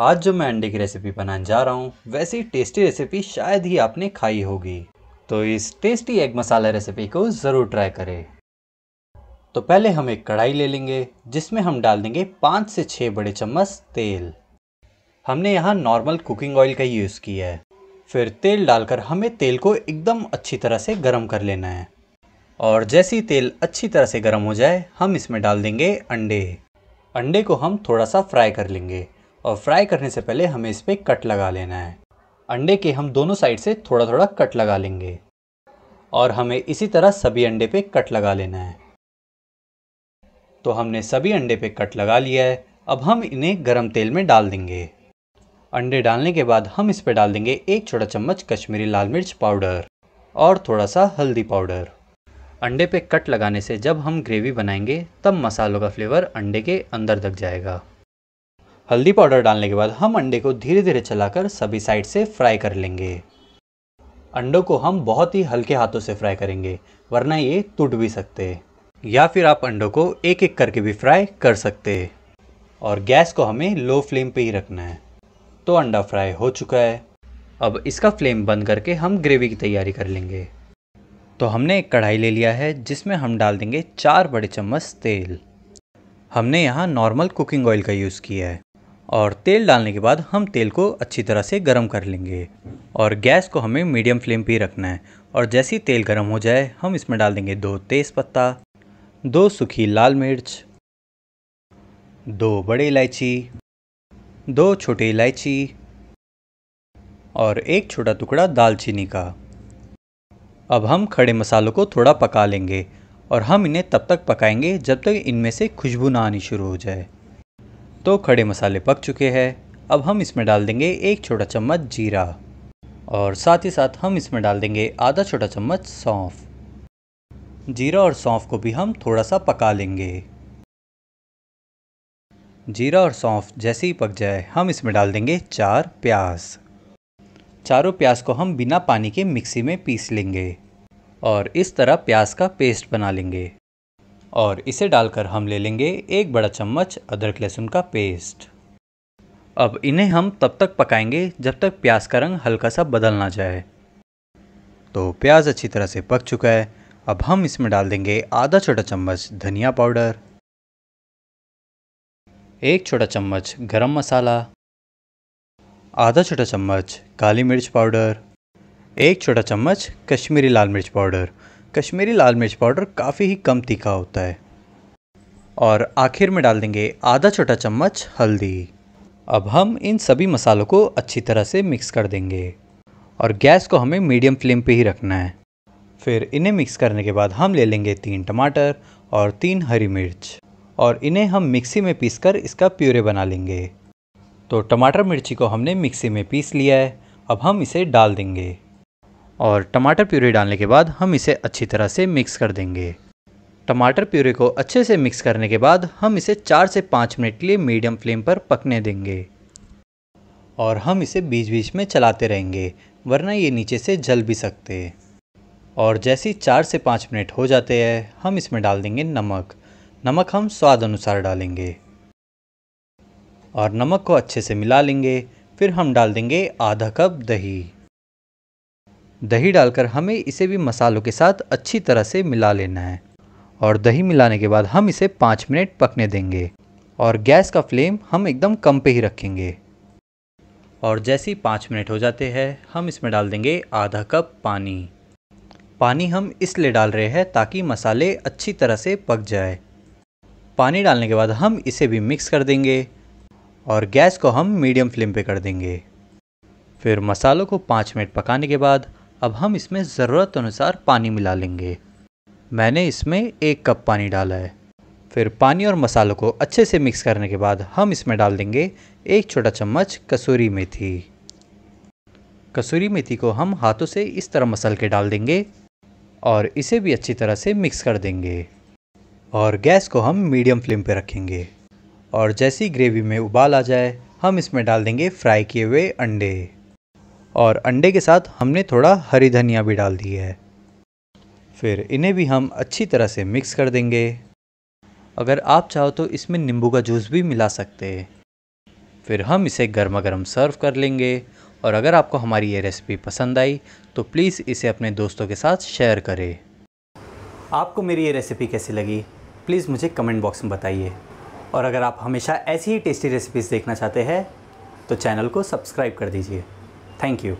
आज जो मैं अंडे की रेसिपी बनाने जा रहा हूँ वैसी टेस्टी रेसिपी शायद ही आपने खाई होगी तो इस टेस्टी एग मसाला रेसिपी को ज़रूर ट्राई करें तो पहले हम एक कढ़ाई ले लेंगे जिसमें हम डाल देंगे पाँच से छः बड़े चम्मच तेल हमने यहाँ नॉर्मल कुकिंग ऑयल का यूज़ किया है फिर तेल डालकर हमें तेल को एकदम अच्छी तरह से गर्म कर लेना है और जैसे ही तेल अच्छी तरह से गर्म हो जाए हम इसमें डाल देंगे अंडे अंडे को हम थोड़ा सा फ्राई कर लेंगे और फ्राई करने से पहले हमें इस पर कट लगा लेना है अंडे के हम दोनों साइड से थोड़ा थोड़ा कट लगा लेंगे और हमें इसी तरह सभी अंडे पे कट लगा लेना है तो हमने सभी अंडे पे कट लगा लिया है अब हम इन्हें गरम तेल में डाल देंगे अंडे डालने के बाद हम इस पर डाल देंगे एक छोटा चम्मच कश्मीरी लाल मिर्च पाउडर और थोड़ा सा हल्दी पाउडर अंडे पे कट लगाने से जब हम ग्रेवी बनाएंगे तब मसालों का फ्लेवर अंडे के अंदर तक जाएगा हल्दी पाउडर डालने के बाद हम अंडे को धीरे धीरे चलाकर सभी साइड से फ्राई कर लेंगे अंडों को हम बहुत ही हल्के हाथों से फ्राई करेंगे वरना ये टूट भी सकते या फिर आप अंडों को एक एक करके भी फ्राई कर सकते और गैस को हमें लो फ्लेम पे ही रखना है तो अंडा फ्राई हो चुका है अब इसका फ्लेम बंद करके हम ग्रेवी की तैयारी कर लेंगे तो हमने एक कढ़ाई ले लिया है जिसमें हम डाल देंगे चार बड़े चम्मच तेल हमने यहाँ नॉर्मल कुकिंग ऑयल का यूज़ किया है और तेल डालने के बाद हम तेल को अच्छी तरह से गर्म कर लेंगे और गैस को हमें मीडियम फ्लेम पर रखना है और जैसे ही तेल गर्म हो जाए हम इसमें डाल देंगे दो तेज़पत्ता दो सूखी लाल मिर्च दो बड़े इलायची दो छोटे इलायची और एक छोटा टुकड़ा दालचीनी का अब हम खड़े मसालों को थोड़ा पका लेंगे और हम इन्हें तब तक पकाएंगे जब तक इनमें से खुशबू ना आनी शुरू हो जाए तो खड़े मसाले पक चुके हैं अब हम इसमें डाल देंगे एक छोटा चम्मच जीरा और साथ ही साथ हम इसमें डाल देंगे आधा छोटा चम्मच सौंफ जीरा और सौंफ को भी हम थोड़ा सा पका लेंगे जीरा और सौंफ जैसे ही पक जाए हम इसमें डाल देंगे चार प्याज चारों प्याज को हम बिना पानी के मिक्सी में पीस लेंगे और इस तरह प्याज का पेस्ट बना लेंगे और इसे डालकर हम ले लेंगे एक बड़ा चम्मच अदरक लहसुन का पेस्ट अब इन्हें हम तब तक पकाएंगे जब तक प्याज का रंग हल्का सा बदल ना जाए तो प्याज अच्छी तरह से पक चुका है अब हम इसमें डाल देंगे आधा छोटा चम्मच धनिया पाउडर एक छोटा चम्मच गरम मसाला आधा छोटा चम्मच काली मिर्च पाउडर एक छोटा चम्मच कश्मीरी लाल मिर्च पाउडर कश्मीरी लाल मिर्च पाउडर काफ़ी ही कम तीखा होता है और आखिर में डाल देंगे आधा छोटा चम्मच हल्दी अब हम इन सभी मसालों को अच्छी तरह से मिक्स कर देंगे और गैस को हमें मीडियम फ्लेम पे ही रखना है फिर इन्हें मिक्स करने के बाद हम ले लेंगे तीन टमाटर और तीन हरी मिर्च और इन्हें हम मिक्सी में पीस कर इसका प्यूरे बना लेंगे तो टमाटर मिर्ची को हमने मिक्सी में पीस लिया है अब हम इसे डाल देंगे और टमाटर प्यूरी डालने के बाद हम इसे अच्छी तरह से मिक्स कर देंगे टमाटर प्यूरी को अच्छे से मिक्स करने के बाद हम इसे चार से पाँच मिनट के लिए मीडियम फ्लेम पर पकने देंगे और हम इसे बीच बीच में चलाते रहेंगे वरना ये नीचे से जल भी सकते और जैसे ही चार से पाँच मिनट हो जाते हैं हम इसमें डाल देंगे नमक नमक हम स्वाद अनुसार डालेंगे और नमक को अच्छे से मिला लेंगे फिर हम डाल देंगे आधा कप दही दही डालकर हमें इसे भी मसालों के साथ अच्छी तरह से मिला लेना है और दही मिलाने के बाद हम इसे पाँच मिनट पकने देंगे और गैस का फ्लेम हम एकदम कम पे ही रखेंगे और जैसे ही पाँच मिनट हो जाते हैं हम इसमें डाल देंगे आधा कप पानी पानी हम इसलिए डाल रहे हैं ताकि मसाले अच्छी तरह से पक जाए पानी डालने के बाद हम इसे भी मिक्स कर देंगे और गैस को हम मीडियम फ्लेम पे कर देंगे फिर मसालों को पाँच मिनट पकाने के बाद अब हम इसमें ज़रूरत अनुसार पानी मिला लेंगे मैंने इसमें एक कप पानी डाला है फिर पानी और मसालों को अच्छे से मिक्स करने के बाद हम इसमें डाल देंगे एक छोटा चम्मच कसूरी मेथी कसूरी मेथी को हम हाथों से इस तरह मसल के डाल देंगे और इसे भी अच्छी तरह से मिक्स कर देंगे और गैस को हम मीडियम फ्लेम पर रखेंगे और जैसी ग्रेवी में उबाल आ जाए हम इसमें डाल देंगे फ्राई किए हुए अंडे और अंडे के साथ हमने थोड़ा हरी धनिया भी डाल दी है फिर इन्हें भी हम अच्छी तरह से मिक्स कर देंगे अगर आप चाहो तो इसमें नींबू का जूस भी मिला सकते हैं फिर हम इसे गर्मा गर्म सर्व कर लेंगे और अगर आपको हमारी ये रेसिपी पसंद आई तो प्लीज़ इसे अपने दोस्तों के साथ शेयर करें आपको मेरी ये रेसिपी कैसी लगी प्लीज़ मुझे कमेंट बॉक्स में बताइए और अगर आप हमेशा ऐसी ही टेस्टी रेसिपीज़ देखना चाहते हैं तो चैनल को सब्सक्राइब कर दीजिए Thank you.